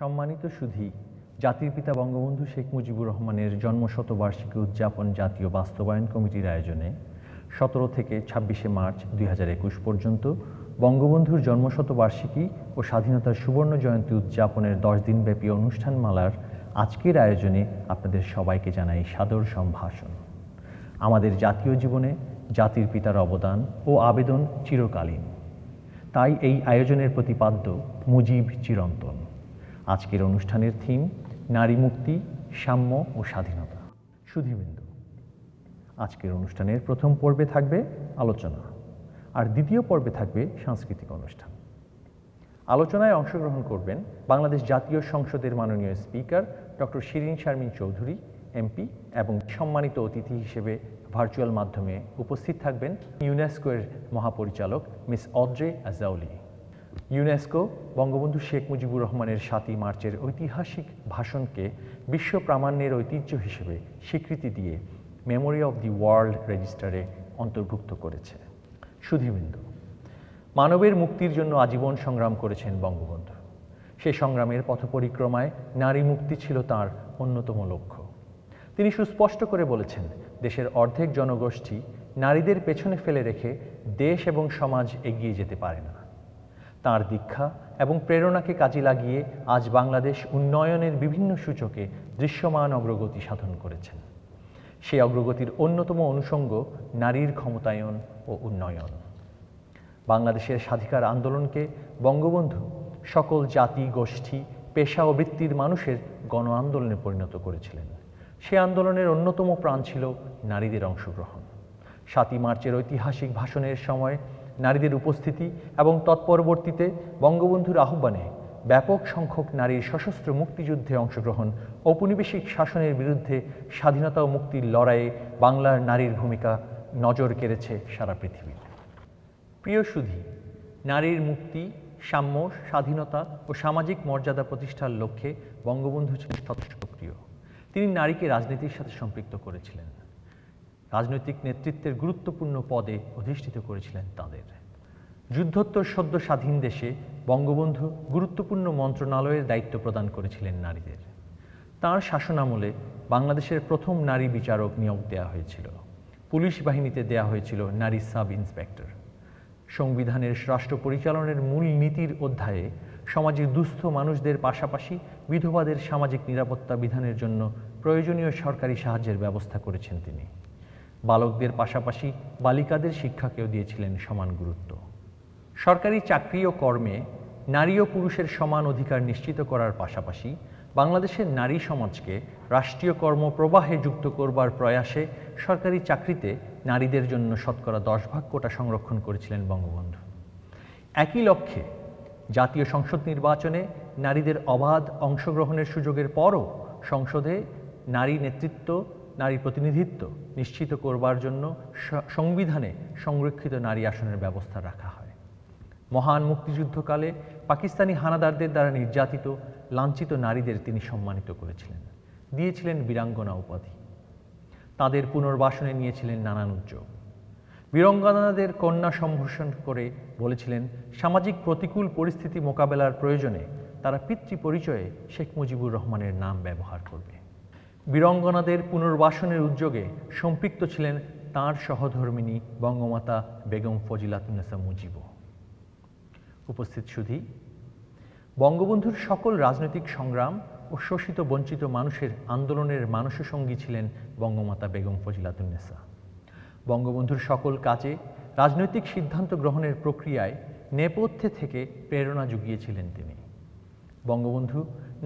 সম্মানিত সুধী জাতির পিতা বঙ্গবন্ধু শেখ মুজিবুর রহমানের জন্মশতবার্ষিকী উদযাপন জাতীয় বাস্তবায়ন কমিটির আয়োজনে সতেরো থেকে ছাব্বিশে মার্চ দুই পর্যন্ত বঙ্গবন্ধুর জন্মশতবার্ষিকী ও স্বাধীনতার সুবর্ণ জয়ন্তী উদযাপনের দশ দিনব্যাপী অনুষ্ঠানমালার আজকের আয়োজনে আপনাদের সবাইকে জানাই সাদর সম্ভাষণ আমাদের জাতীয় জীবনে জাতির পিতার অবদান ও আবেদন চিরকালীন তাই এই আয়োজনের প্রতিপাদ্য মুজিব চিরন্তন আজকের অনুষ্ঠানের থিম নারী মুক্তি সাম্য ও স্বাধীনতা সুধীবিন্দু আজকের অনুষ্ঠানের প্রথম পর্বে থাকবে আলোচনা আর দ্বিতীয় পর্বে থাকবে সাংস্কৃতিক অনুষ্ঠান আলোচনায় অংশগ্রহণ করবেন বাংলাদেশ জাতীয় সংসদের মাননীয় speaker doctor Shirin Sharmin Chowdhury MP এবং সম্মানিত অতিথি হিসেবে ভার্চুয়াল মাধ্যমে উপস্থিত থাকবেন ইউনেস্কোয়ের মহাপরিচালক Miss Audrey Azoulay UNESCO Bangabandhu Sheikh Mujibur রহমানের সাতই মার্চের ঐতিহাসিক ভাষণকে বিশ্ব প্রামাণ্যের ঐতিহ্য হিসেবে স্বীকৃতি দিয়ে মেমোরি অব দি ওয়ার্ল্ড রেজিস্টারে অন্তর্ভুক্ত করেছে সুধীবিন্দু মানবের মুক্তির জন্য আজীবন সংগ্রাম করেছেন বঙ্গবন্ধু সে সংগ্রামের পথপরিক্রমায় নারী মুক্তি ছিল তার অন্যতম লক্ষ্য তিনি সুস্পষ্ট করে বলেছেন দেশের অর্ধেক জনগোষ্ঠী নারীদের পেছনে ফেলে রেখে দেশ এবং সমাজ এগিয়ে যেতে পারে না তার দীক্ষা এবং প্রেরণাকে কাজে লাগিয়ে আজ বাংলাদেশ উন্নয়নের বিভিন্ন সূচকে দৃশ্যমান অগ্রগতি সাধন করেছেন সেই অগ্রগতির অন্যতম অনুষঙ্গ নারীর ক্ষমতায়ন ও উন্নয়ন বাংলাদেশের স্বাধিকার আন্দোলনকে বঙ্গবন্ধু সকল জাতি গোষ্ঠী পেশা ও বৃত্তির মানুষের গণ আন্দোলনে পরিণত করেছিলেন সে আন্দোলনের অন্যতম প্রাণ ছিল নারীদের অংশগ্রহণ সাতই মার্চের ঐতিহাসিক ভাষণের সময় নারীদের উপস্থিতি এবং তৎপরবর্তীতে বঙ্গবন্ধুর আহ্বানে ব্যাপক সংখ্যক নারীর সশস্ত্র মুক্তিযুদ্ধে অংশগ্রহণ ঔপনিবেশিক শাসনের বিরুদ্ধে স্বাধীনতা ও মুক্তির লড়াইয়ে বাংলার নারীর ভূমিকা নজর কেড়েছে সারা পৃথিবী প্রিয় সুধী নারীর মুক্তি সাম্য স্বাধীনতা ও সামাজিক মর্যাদা প্রতিষ্ঠার লক্ষ্যে বঙ্গবন্ধু ছিলেন সক্রিয় তিনি নারীকে রাজনীতির সাথে সম্পৃক্ত করেছিলেন রাজনৈতিক নেতৃত্বের গুরুত্বপূর্ণ পদে অধিষ্ঠিত করেছিলেন তাদের যুদ্ধোত্তর সদ্য স্বাধীন দেশে বঙ্গবন্ধু গুরুত্বপূর্ণ মন্ত্রণালয়ের দায়িত্ব প্রদান করেছিলেন নারীদের তার শাসনামলে বাংলাদেশের প্রথম নারী বিচারক নিয়োগ দেওয়া হয়েছিল পুলিশ বাহিনীতে দেয়া হয়েছিল নারী সাব ইন্সপেক্টর সংবিধানের রাষ্ট্র পরিচালনের মূল নীতির অধ্যায়ে সমাজের দুস্থ মানুষদের পাশাপাশি বিধবাদের সামাজিক নিরাপত্তা বিধানের জন্য প্রয়োজনীয় সরকারি সাহায্যের ব্যবস্থা করেছেন তিনি বালকদের পাশাপাশি বালিকাদের শিক্ষাকেও দিয়েছিলেন সমান গুরুত্ব সরকারি চাকরি ও কর্মে নারী ও পুরুষের সমান অধিকার নিশ্চিত করার পাশাপাশি বাংলাদেশের নারী সমাজকে রাষ্ট্রীয় কর্মপ্রবাহে যুক্ত করবার প্রয়াসে সরকারি চাকরিতে নারীদের জন্য শতকরা দশ ভাগ কোটা সংরক্ষণ করেছিলেন বঙ্গবন্ধু একই লক্ষ্যে জাতীয় সংসদ নির্বাচনে নারীদের অবাধ অংশগ্রহণের সুযোগের পরও সংসদে নারী নেতৃত্ব নারী প্রতিনিধিত্ব নিশ্চিত করবার জন্য সংবিধানে সংরক্ষিত নারী আসনের ব্যবস্থা রাখা হয় মহান মুক্তিযুদ্ধকালে পাকিস্তানি হানাদারদের দ্বারা নির্যাতিত লাঞ্ছিত নারীদের তিনি সম্মানিত করেছিলেন দিয়েছিলেন বীরাঙ্গনা উপাধি তাদের পুনর্বাসনে নিয়েছিলেন নানান উদ্যোগ বীরঙ্গনাদের কন্যা সম্ভোষণ করে বলেছিলেন সামাজিক প্রতিকূল পরিস্থিতি মোকাবেলার প্রয়োজনে তারা পিতৃ পরিচয়ে শেখ মুজিবুর রহমানের নাম ব্যবহার করবে বীরঙ্গনাদের পুনর্বাসনের উদ্যোগে সম্পৃক্ত ছিলেন তাঁর সহধর্মিনী বঙ্গমাতা বেগম ফজিলাতুন্নেসা মুজিব উপস্থিত সুধী বঙ্গবন্ধুর সকল রাজনৈতিক সংগ্রাম ও শোষিত বঞ্চিত মানুষের আন্দোলনের মানসসঙ্গী ছিলেন বঙ্গমাতা বেগম ফজিলাতুন্নেসা বঙ্গবন্ধুর সকল কাজে রাজনৈতিক সিদ্ধান্ত গ্রহণের প্রক্রিয়ায় নেপথ্যে থেকে প্রেরণা জুগিয়েছিলেন তিনি বঙ্গবন্ধু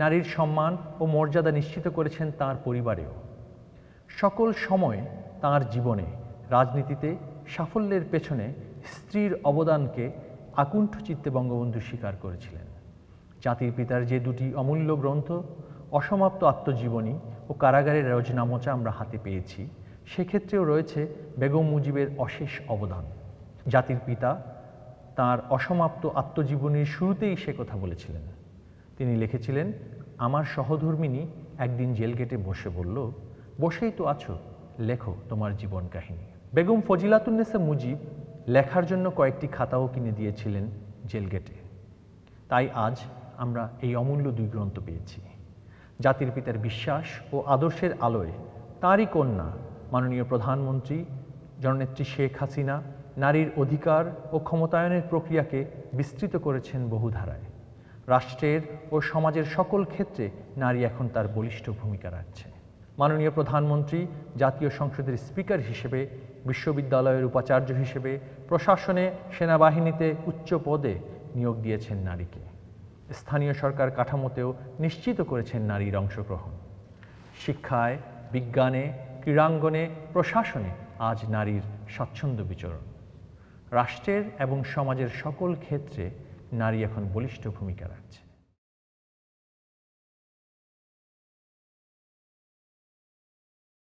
নারীর সম্মান ও মর্যাদা নিশ্চিত করেছেন তার পরিবারেও সকল সময় তার জীবনে রাজনীতিতে সাফল্যের পেছনে স্ত্রীর অবদানকে আকুণ্ঠ চিত্তে বঙ্গবন্ধু স্বীকার করেছিলেন জাতির পিতার যে দুটি অমূল্য গ্রন্থ অসমাপ্ত আত্মজীবনী ও কারাগারের রচনামোচা আমরা হাতে পেয়েছি সেক্ষেত্রেও রয়েছে বেগম মুজিবের অশেষ অবদান জাতির পিতা তার অসমাপ্ত আত্মজীবনীর শুরুতেই সে কথা বলেছিলেন তিনি লিখেছিলেন আমার সহধর্মিনী একদিন জেল গেটে বসে বলল বসেই তো আছো লেখো তোমার জীবন কাহিনী বেগম ফজিলাতুন্নেসা মুজিব লেখার জন্য কয়েকটি খাতাও কিনে দিয়েছিলেন জেল গেটে তাই আজ আমরা এই অমূল্য দুই গ্রন্থ পেয়েছি জাতির পিতার বিশ্বাস ও আদর্শের আলোয় তারই কন্যা মাননীয় প্রধানমন্ত্রী জননেত্রী শেখ হাসিনা নারীর অধিকার ও ক্ষমতায়নের প্রক্রিয়াকে বিস্তৃত করেছেন বহুধারায় রাষ্ট্রের ও সমাজের সকল ক্ষেত্রে নারী এখন তার বলিষ্ঠ ভূমিকা রাখছে মাননীয় প্রধানমন্ত্রী জাতীয় সংসদের স্পিকার হিসেবে বিশ্ববিদ্যালয়ের উপাচার্য হিসেবে প্রশাসনে সেনাবাহিনীতে উচ্চ পদে নিয়োগ দিয়েছেন নারীকে স্থানীয় সরকার কাঠামোতেও নিশ্চিত করেছেন নারীর অংশগ্রহণ শিক্ষায় বিজ্ঞানে ক্রীড়াঙ্গনে প্রশাসনে আজ নারীর স্বাচ্ছন্দ্য বিচরণ রাষ্ট্রের এবং সমাজের সকল ক্ষেত্রে নারী এখন বলিষ্ঠ ভূমিকা রাখছে